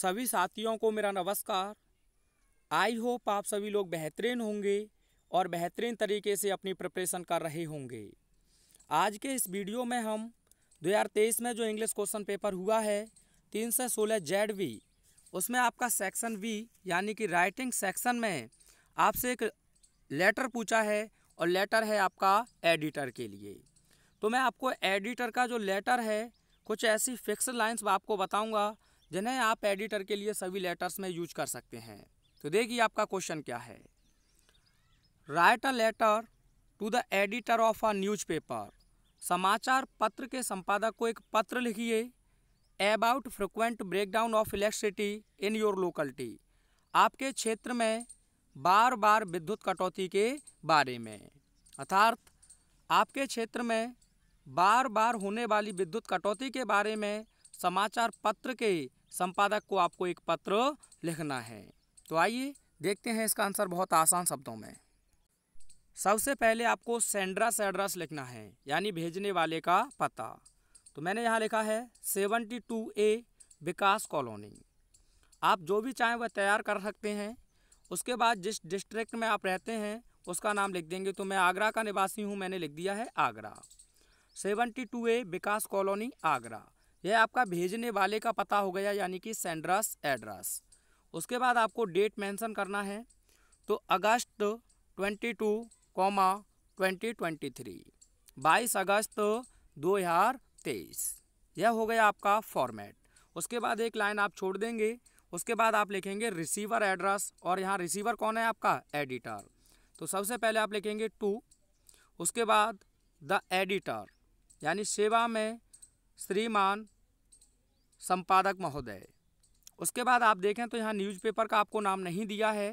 सभी साथियों को मेरा नमस्कार आई होप आप सभी लोग बेहतरीन होंगे और बेहतरीन तरीके से अपनी प्रिपरेशन कर रहे होंगे आज के इस वीडियो में हम 2023 में जो इंग्लिश क्वेश्चन पेपर हुआ है तीन से सोलह जेड वी उसमें आपका सेक्शन वी यानी कि राइटिंग सेक्शन में आपसे एक लेटर पूछा है और लेटर है आपका एडिटर के लिए तो मैं आपको एडिटर का जो लेटर है कुछ ऐसी फिक्स लाइन्स आपको बताऊँगा जिन्हें आप एडिटर के लिए सभी लेटर्स में यूज कर सकते हैं तो देखिए आपका क्वेश्चन क्या है write a letter to the editor of a newspaper समाचार पत्र के संपादक को एक पत्र लिखिए about frequent breakdown of electricity in your locality आपके क्षेत्र में बार बार विद्युत कटौती के बारे में अर्थात आपके क्षेत्र में बार बार होने वाली विद्युत कटौती के बारे में समाचार पत्र के संपादक को आपको एक पत्र लिखना है तो आइए देखते हैं इसका आंसर बहुत आसान शब्दों में सबसे पहले आपको सेंड्रस एड्रेस लिखना है यानी भेजने वाले का पता तो मैंने यहाँ लिखा है seventy two A Vikas colony आप जो भी चाहें वह तैयार कर सकते हैं उसके बाद जिस डिस्ट्रिक्ट में आप रहते हैं उसका नाम लिख देंगे तो मैं आगरा का निवासी हूँ मैंने लिख दिया है Agra seventy two A Vikas colony Agra यह आपका भेजने वाले का पता हो गया यानी कि सेंड्रस एड्रेस उसके बाद आपको डेट मेंशन करना है तो August twenty two comma three बाईस अगस्त दो हजार तेईस यह हो गया आपका फॉर्मेट उसके बाद एक लाइन आप छोड़ देंगे उसके बाद आप लिखेंगे रिसीवर एड्रेस और यहाँ रिसीवर कौन है आपका एडिटर तो सबसे पहले आप लिखेंगे टू उसके बाद द एडिटर यानी सेवा में श्रीमान संपादक महोदय उसके बाद आप देखें तो यहाँ न्यूज़पेपर का आपको नाम नहीं दिया है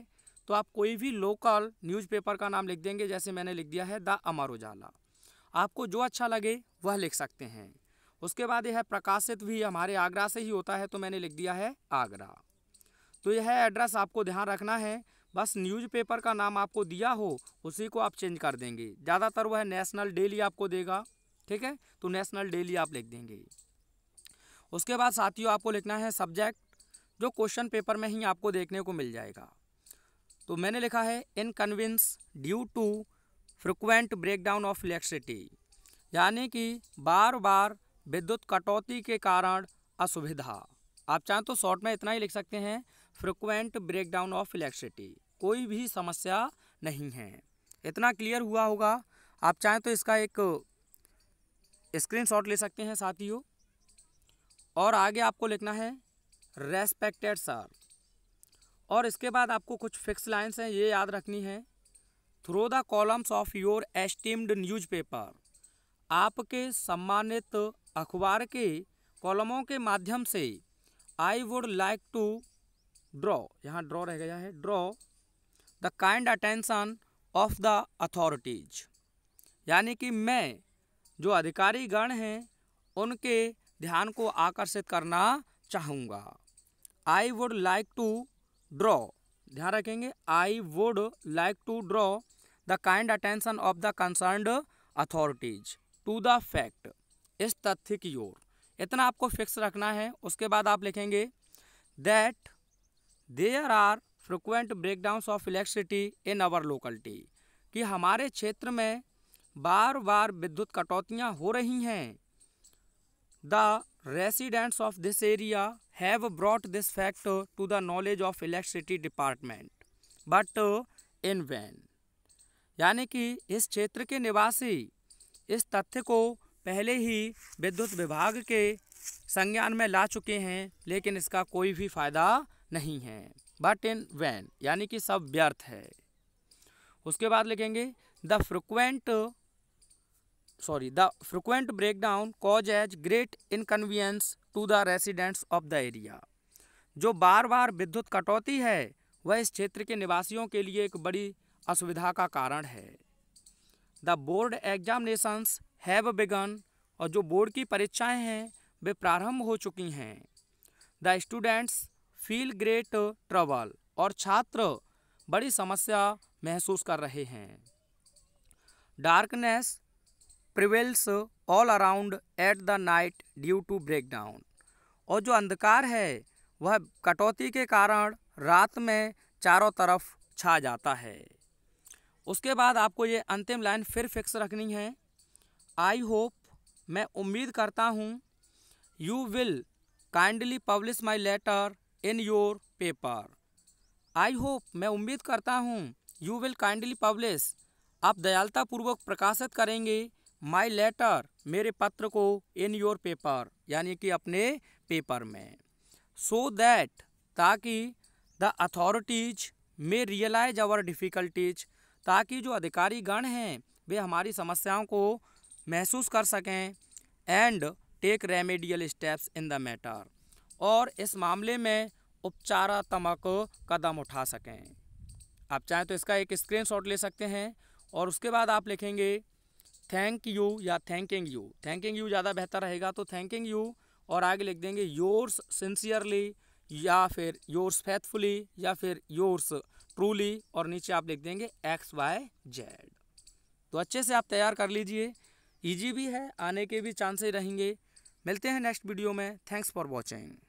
तो आप कोई भी लोकल न्यूज़पेपर का नाम लिख देंगे जैसे मैंने लिख दिया है द अमर उजाला आपको जो अच्छा लगे वह लिख सकते हैं उसके बाद यह प्रकाशित भी हमारे आगरा से ही होता है तो मैंने लिख दिया है आगरा तो यह एड्रेस आपको ध्यान रखना है बस न्यूज़पेपर का नाम आपको दिया हो उसी को आप चेंज कर देंगे ज़्यादातर वह नेशनल डेली आपको देगा ठीक है तो नेशनल डेली आप लिख देंगे उसके बाद साथियों आपको लिखना है सब्जेक्ट जो क्वेश्चन पेपर में ही आपको देखने को मिल जाएगा तो मैंने लिखा है inconvenience due to frequent breakdown of electricity यानी कि बार बार विद्युत कटौती के कारण असुविधा आप चाहें तो शॉर्ट में इतना ही लिख सकते हैं फ्रिक्वेंट ब्रेकडाउन ऑफ इलेक्ट्रिसिटी कोई भी समस्या नहीं है इतना क्लियर हुआ होगा आप चाहें तो इसका एक स्क्रीनशॉट ले सकते हैं साथियों और आगे आपको लिखना है रेस्पेक्टेड सर और इसके बाद आपको कुछ फिक्स लाइन्स हैं ये याद रखनी है through the columns of your esteemed newspaper आपके सम्मानित अखबार के कॉलमों के माध्यम से I would like to draw यहाँ ड्रॉ रह गया है draw the kind attention of the authorities यानी कि मैं जो अधिकारी गण हैं उनके ध्यान को आकर्षित करना चाहूँगा I would like to draw ध्यान रखेंगे I would like to draw the kind attention of the concern authorities to the fact इस तथ्य की ओर इतना आपको फिक्स रखना है उसके बाद आप लिखेंगे that there are frequent breakdowns of electricity in our locality कि हमारे क्षेत्र में बार बार विद्युत कटौतियाँ हो रही हैं the residents of this area have brought this fact to the knowledge of electricity department but in vain यानी कि इस क्षेत्र के निवासी इस तथ्य को पहले ही विद्युत विभाग के संज्ञान में ला चुके हैं लेकिन इसका कोई भी फ़ायदा नहीं है बट इन वैन यानी कि सब व्यर्थ है उसके बाद लिखेंगे the frequent sorry frequent breakdown causes great inconvenience to the residents of the area जो बार बार विद्युत कटौती है वह इस क्षेत्र के निवासियों के लिए एक बड़ी असुविधा का कारण है the board examinations have began और जो बोर्ड की परीक्षाएं हैं वे प्रारंभ हो चुकी हैं the students feel great trouble और छात्र बड़ी समस्या महसूस कर रहे हैं darkness prevails all around at the night due to breakdown और जो अंधकार है वह कटौती के कारण रात में चारों तरफ छा जाता है उसके बाद आपको ये अंतिम लाइन फिर फिक्स रखनी है आई होप मैं उम्मीद करता हूँ you will kindly publish my letter in your paper I hope मैं उम्मीद करता हूँ यू विल काइंडली पब्लिश आप दयालतापूर्वक प्रकाशित करेंगे माई लेटर मेरे पत्र को इन योर पेपर यानी कि अपने पेपर में सो दैट ताकि the authorities may realize our difficulties ताकि जो अधिकारी गण हैं वे हमारी समस्याओं को महसूस कर सकें and take remedial steps in the matter और इस मामले में उपचारात्मक कदम उठा सकें आप चाहें तो इसका एक स्क्रीनशॉट ले सकते हैं और उसके बाद आप लिखेंगे थैंक यू या थैंकिंग यू थैंकिंग यू ज़्यादा बेहतर रहेगा तो थैंकिंग यू और आगे लिख देंगे योर्स सिंसियरली या फिर योर्स फैथफुली या फिर योर्स ट्रूली और नीचे आप लिख देंगे एक्स वाई जेड तो अच्छे से आप तैयार कर लीजिए ईजी भी है आने के भी चांसेस रहेंगे मिलते हैं नेक्स्ट वीडियो में थैंक्स फॉर वॉचिंग